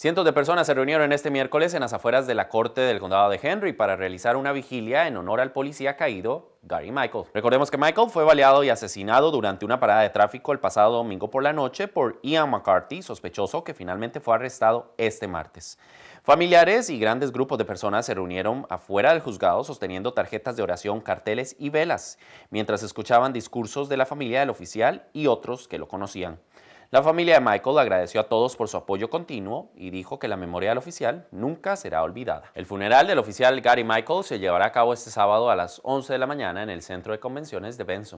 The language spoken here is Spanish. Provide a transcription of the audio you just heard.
Cientos de personas se reunieron este miércoles en las afueras de la corte del condado de Henry para realizar una vigilia en honor al policía caído Gary Michael. Recordemos que Michael fue baleado y asesinado durante una parada de tráfico el pasado domingo por la noche por Ian McCarthy, sospechoso que finalmente fue arrestado este martes. Familiares y grandes grupos de personas se reunieron afuera del juzgado sosteniendo tarjetas de oración, carteles y velas, mientras escuchaban discursos de la familia del oficial y otros que lo conocían. La familia de Michael agradeció a todos por su apoyo continuo y dijo que la memoria del oficial nunca será olvidada. El funeral del oficial Gary Michael se llevará a cabo este sábado a las 11 de la mañana en el Centro de Convenciones de Benson.